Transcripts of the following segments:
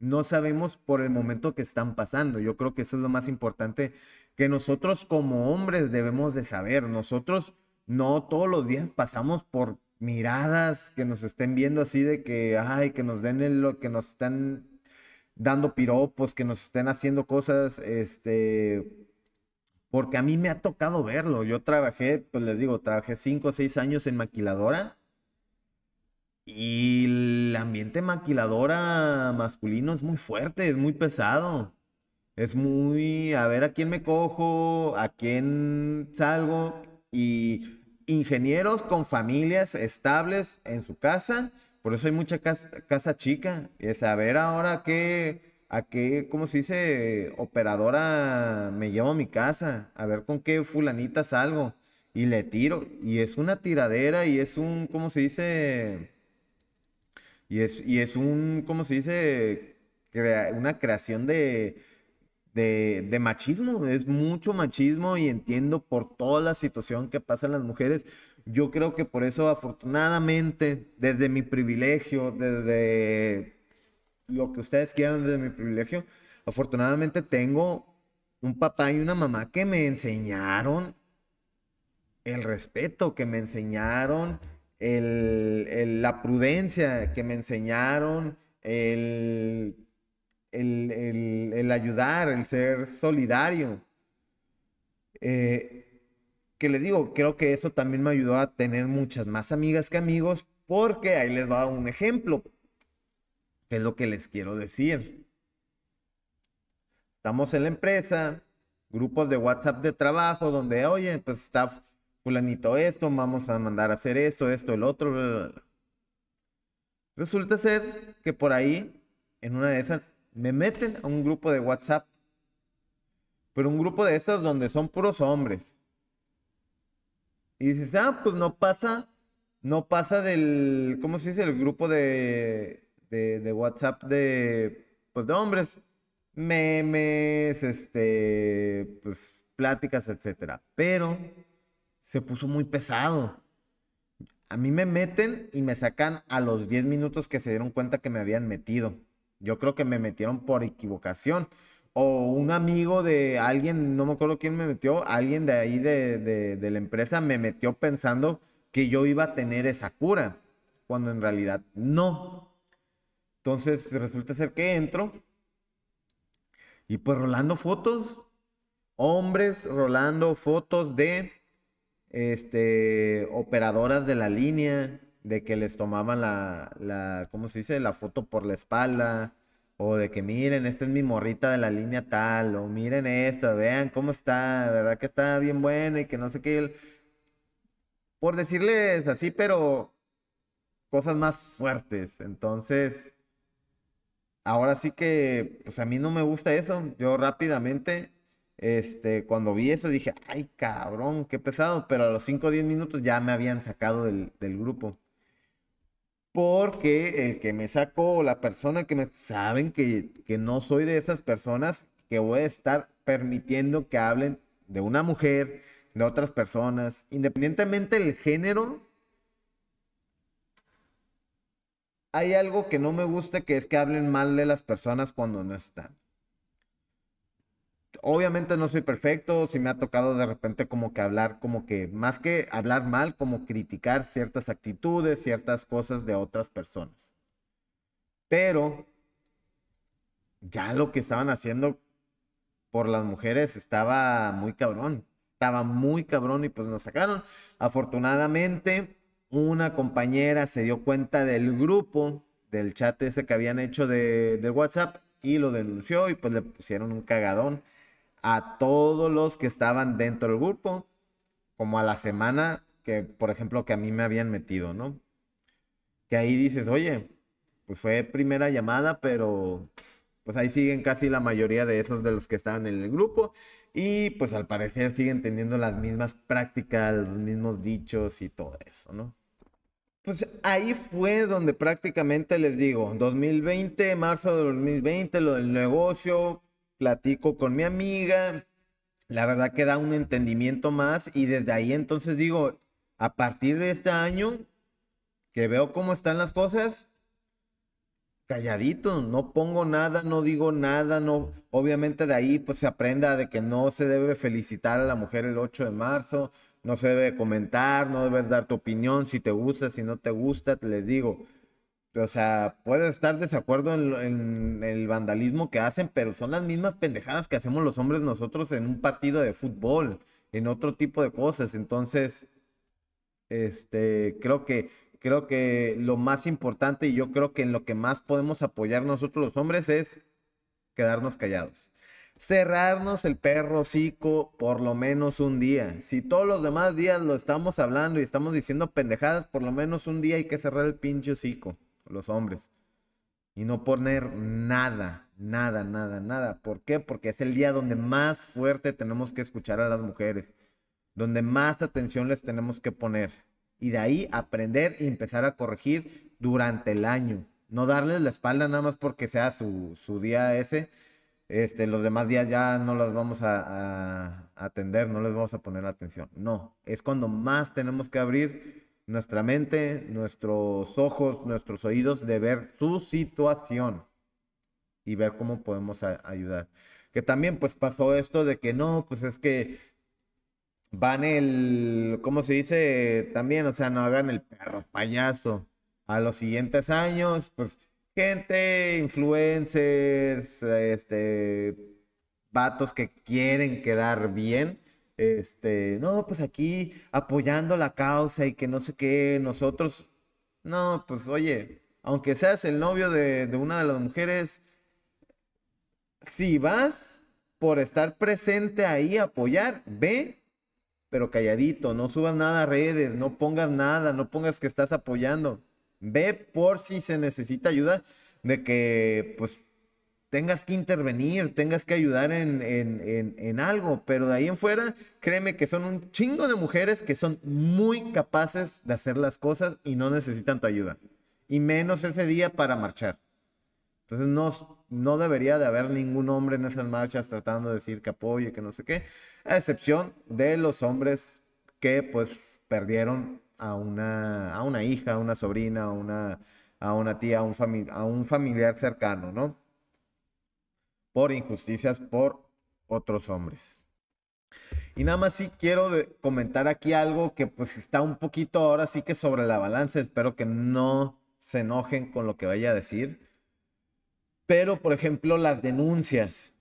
no sabemos por el momento que están pasando. Yo creo que eso es lo más importante que nosotros como hombres debemos de saber. Nosotros no todos los días pasamos por miradas que nos estén viendo así de que, ay, que nos den lo que nos están dando piropos, que nos estén haciendo cosas, este, porque a mí me ha tocado verlo. Yo trabajé, pues les digo, trabajé cinco o seis años en maquiladora y ambiente maquiladora masculino es muy fuerte, es muy pesado. Es muy, a ver a quién me cojo, a quién salgo. Y ingenieros con familias estables en su casa. Por eso hay mucha casa, chica. es a ver ahora qué, a qué, ¿cómo se dice? Operadora me llevo a mi casa. A ver con qué fulanita salgo. Y le tiro. Y es una tiradera y es un, ¿cómo se dice? Y es, un, ¿cómo se dice? una creación de, de, machismo. Es mucho machismo y entiendo por toda la situación que pasan las mujeres. Yo creo que por eso, afortunadamente, desde mi privilegio, desde lo que ustedes quieran, desde mi privilegio, afortunadamente tengo un papá y una mamá que me enseñaron el respeto, que me enseñaron el, la prudencia que me enseñaron, el, ayudar, el ser solidario. Eh, que les digo, creo que eso también me ayudó a tener muchas más amigas que amigos, porque ahí les va un ejemplo, que es lo que les quiero decir. Estamos en la empresa, grupos de WhatsApp de trabajo, donde, oye, pues está fulanito esto, vamos a mandar a hacer esto, esto, el otro. Resulta ser que por ahí, en una de esas, me meten a un grupo de WhatsApp. Pero un grupo de esas donde son puros hombres. Y dices, ah, pues no pasa, no pasa del, ¿cómo se dice? El grupo de, de WhatsApp de, pues de hombres. Memes, este, pues pláticas, etcétera. Pero se puso muy pesado. A mí me meten y me sacan a los 10 minutos que se dieron cuenta que me habían metido. Yo creo que me metieron por equivocación. O un amigo de alguien, no me acuerdo quién me metió, alguien de ahí de, la empresa me metió pensando que yo iba a tener esa cura, cuando en realidad no. Entonces resulta ser que entro y pues rolando fotos, hombres rolando fotos de este, operadoras de la línea, de que les tomaban la, la, ¿cómo se dice? La foto por la espalda, o de que miren, esta es mi morrita de la línea tal, o miren esto, vean cómo está, verdad que está bien buena y que no sé qué. Por decirles así, pero cosas más fuertes. Entonces, ahora sí que, pues a mí no me gusta eso. Yo rápidamente este, cuando vi eso dije, ay cabrón, qué pesado, pero a los 5 o 10 minutos ya me habían sacado del, grupo. Porque el que me sacó la persona que me... Saben que, que no soy de esas personas que voy a estar permitiendo que hablen de una mujer, de otras personas, independientemente del género. Hay algo que no me gusta que es que hablen mal de las personas cuando no están obviamente no soy perfecto, Si me ha tocado de repente como que hablar, como que más que hablar mal, como criticar ciertas actitudes, ciertas cosas de otras personas. Pero ya lo que estaban haciendo por las mujeres estaba muy cabrón, estaba muy cabrón y pues nos sacaron. Afortunadamente, una compañera se dio cuenta del grupo, del chat ese que habían hecho de, WhatsApp y lo denunció y pues le pusieron un cagadón a todos los que estaban dentro del grupo, como a la semana que, por ejemplo, que a mí me habían metido, ¿no? Que ahí dices, oye, pues fue primera llamada, pero pues ahí siguen casi la mayoría de esos de los que estaban en el grupo y pues al parecer siguen teniendo las mismas prácticas, los mismos dichos y todo eso, ¿no? Pues ahí fue donde prácticamente les digo, 2020, marzo de 2020, lo del negocio, platico con mi amiga, la verdad que da un entendimiento más y desde ahí entonces digo, a partir de este año que veo cómo están las cosas, calladito, no pongo nada, no digo nada, no, obviamente de ahí pues se aprenda de que no se debe felicitar a la mujer el 8 de marzo, no se debe comentar, no debes dar tu opinión, si te gusta, si no te gusta, te les digo, o sea, puede estar desacuerdo en, en, el vandalismo que hacen, pero son las mismas pendejadas que hacemos los hombres nosotros en un partido de fútbol, en otro tipo de cosas. Entonces, este, creo que, creo que lo más importante y yo creo que en lo que más podemos apoyar nosotros los hombres es quedarnos callados. Cerrarnos el perro hocico por lo menos un día. Si todos los demás días lo estamos hablando y estamos diciendo pendejadas, por lo menos un día hay que cerrar el pinche hocico los hombres. Y no poner nada, nada, nada, nada. ¿Por qué? Porque es el día donde más fuerte tenemos que escuchar a las mujeres, donde más atención les tenemos que poner. Y de ahí aprender y empezar a corregir durante el año. No darles la espalda nada más porque sea su, día ese. Este, los demás días ya no las vamos a, a atender, no les vamos a poner atención. No, es cuando más tenemos que abrir nuestra mente, nuestros ojos, nuestros oídos, de ver su situación y ver cómo podemos ayudar. Que también pues pasó esto de que no, pues es que van el, ¿cómo se dice? También, o sea, no hagan el perro payaso. A los siguientes años, pues gente, influencers, este, vatos que quieren quedar bien, este, no, pues aquí apoyando la causa y que no sé qué, nosotros, no, pues oye, aunque seas el novio de, una de las mujeres, si vas por estar presente ahí, apoyar, ve, pero calladito, no subas nada a redes, no pongas nada, no pongas que estás apoyando, ve por si se necesita ayuda de que, pues, tengas que intervenir, tengas que ayudar en, algo, pero de ahí en fuera, créeme que son un chingo de mujeres que son muy capaces de hacer las cosas y no necesitan tu ayuda, y menos ese día para marchar. Entonces no, no debería de haber ningún hombre en esas marchas tratando de decir que apoye, que no sé qué, a excepción de los hombres que pues perdieron a una, a una hija, a una sobrina, a una, a una tía, un, a un familiar cercano, ¿no? por injusticias por otros hombres. Y nada más sí quiero comentar aquí algo que pues está un poquito ahora sí que sobre la balanza. Espero que no se enojen con lo que vaya a decir. Pero, por ejemplo, las denuncias.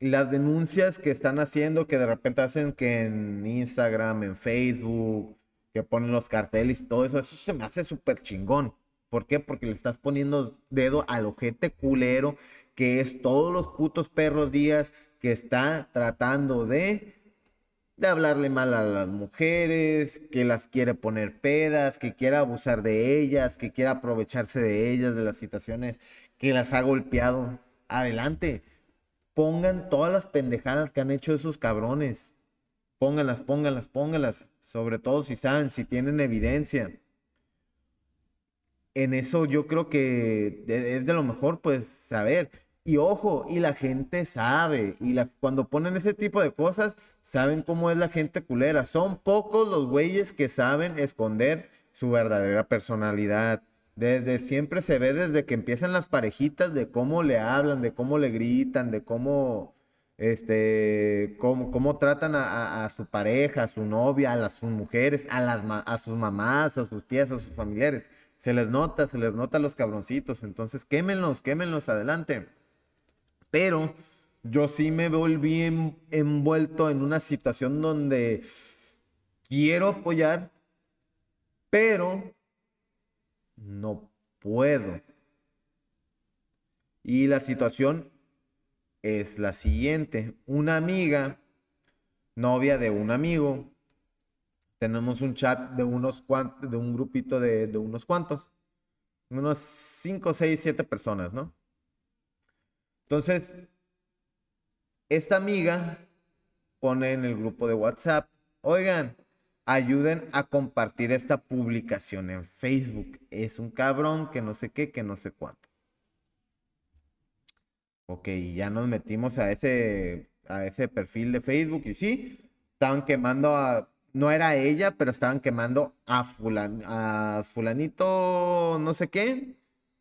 Las denuncias que están haciendo, que de repente hacen que en Instagram, en Facebook, que ponen los carteles, todo eso, eso se me hace súper chingón. ¿Por qué? Porque le estás poniendo dedo al ojete culero, que es todos los putos perros días que está tratando de, de hablarle mal a las mujeres, que las quiere poner pedas, que quiere abusar de ellas, que quiere aprovecharse de ellas, de las situaciones, que las ha golpeado. Adelante. Pongan todas las pendejadas que han hecho esos cabrones. póngalas, póngalas, póngalas, Sobre todo si saben, si tienen evidencia en eso yo creo que es de lo mejor, pues, saber. Y ojo, y la gente sabe, y cuando ponen ese tipo de cosas, saben cómo es la gente culera. Son pocos los güeyes que saben esconder su verdadera personalidad. Desde siempre se ve, desde que empiezan las parejitas, de cómo le hablan, de cómo le gritan, de cómo, este, cómo, cómo tratan a, su pareja, a su novia, a las, sus mujeres, a, las, a sus mamás, a sus tías, a sus familiares se les nota, se les nota los cabroncitos. Entonces, quémenlos, quémenlos adelante. Pero yo sí me volví envuelto en una situación donde quiero apoyar, pero no puedo. Y la situación es la siguiente. Una amiga, novia de un amigo, tenemos un chat de unos cuantos, de un grupito de, unos cuantos, unos 5, 6, 7 personas, ¿no? Entonces, esta amiga pone en el grupo de WhatsApp, oigan, ayuden a compartir esta publicación en Facebook. Es un cabrón que no sé qué, que no sé cuánto. Ok, ya nos metimos a ese, a ese perfil de Facebook y sí, estaban quemando a no era ella, pero estaban quemando a, a fulanito no sé qué,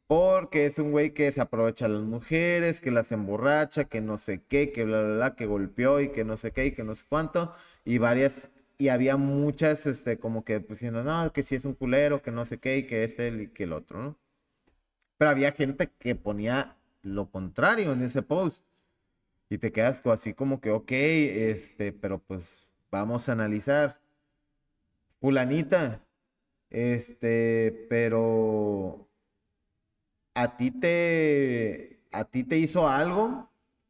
porque es un güey que se aprovecha a las mujeres, que las emborracha, que no sé qué, que bla, bla, bla, que golpeó y que no sé qué y que no sé cuánto, y varias, y había muchas, este, como que diciendo, no, que si sí es un culero, que no sé qué, y que este y que el otro, ¿no? Pero había gente que ponía lo contrario en ese post. Y te quedas así como que, ok, este, pero pues vamos a analizar fulanita, este, pero a ti te, a ti te hizo algo,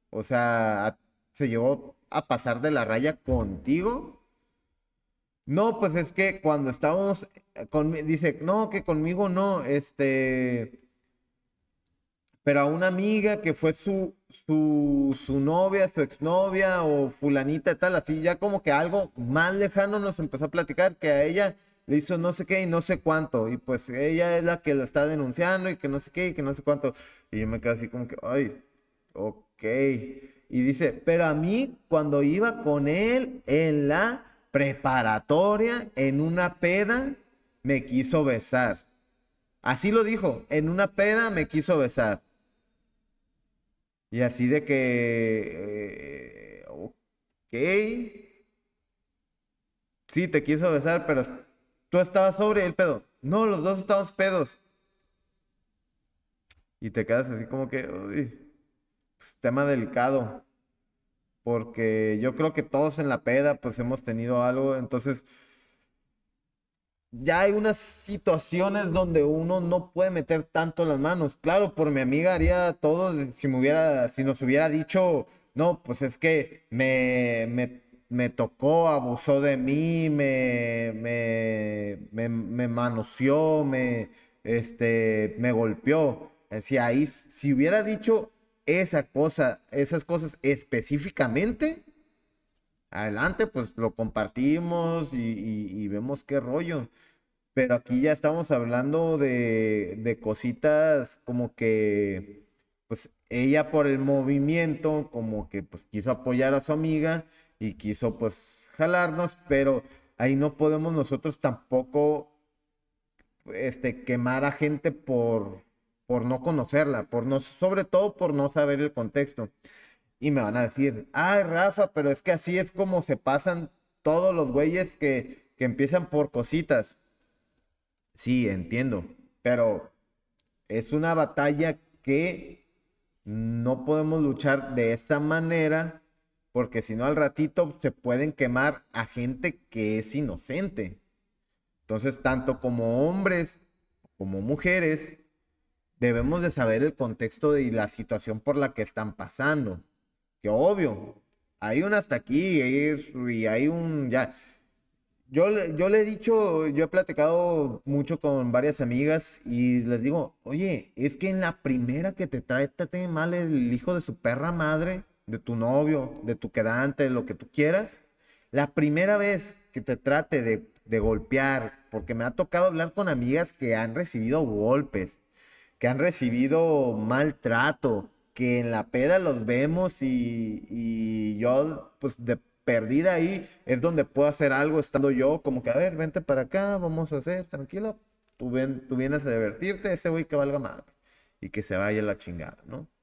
o sea, se llevó a pasar de la raya contigo. No, pues es que cuando estábamos eh, dice, no, que conmigo no, este, pero a una amiga que fue su su, su novia, su exnovia o fulanita y tal, así ya como que algo más lejano nos empezó a platicar que a ella le hizo no sé qué y no sé cuánto, y pues ella es la que la está denunciando y que no sé qué y que no sé cuánto, y yo me quedé así como que, ay, ok. Y dice, pero a mí cuando iba con él en la preparatoria, en una peda, me quiso besar. Así lo dijo, en una peda me quiso besar. Y así de que, eh, ok, sí, te quiso besar, pero tú estabas sobre el pedo. No, los dos estábamos pedos. Y te quedas así como que, pues, tema delicado. Porque yo creo que todos en la peda, pues hemos tenido algo, entonces ya hay unas situaciones donde uno no puede meter tanto las manos. Claro, por mi amiga haría todo si hubiera, si nos hubiera dicho, no, pues es que me, me, tocó, abusó de mí, me, me, me, manoseó, me, este, me golpeó. Eh, si ahí, si hubiera dicho esa cosa, esas cosas específicamente, adelante, pues lo compartimos y, vemos qué rollo. Pero aquí ya estamos hablando de, cositas como que, pues ella por el movimiento, como que pues quiso apoyar a su amiga y quiso pues jalarnos, pero ahí no podemos nosotros tampoco este, quemar a gente por, por no conocerla, por no, sobre todo por no saber el contexto. Y me van a decir, ay Rafa, pero es que así es como se pasan todos los güeyes que, empiezan por cositas. Sí, entiendo, pero es una batalla que no podemos luchar de esa manera, porque si no al ratito se pueden quemar a gente que es inocente. Entonces, tanto como hombres como mujeres, debemos de saber el contexto y la situación por la que están pasando obvio, hay un hasta aquí y hay un ya. Yo, yo le he dicho, yo he platicado mucho con varias amigas y les digo, oye, es que en la primera que te trate mal el hijo de su perra madre, de tu novio, de tu quedante, lo que tú quieras, la primera vez que te trate de, de golpear, porque me ha tocado hablar con amigas que han recibido golpes, que han recibido maltrato, que en la peda los vemos y, yo, pues de perdida ahí, es donde puedo hacer algo estando yo, como que, a ver, vente para acá, vamos a hacer, tranquilo, tú, ven, tú vienes a divertirte, ese güey que valga madre y que se vaya la chingada, ¿no?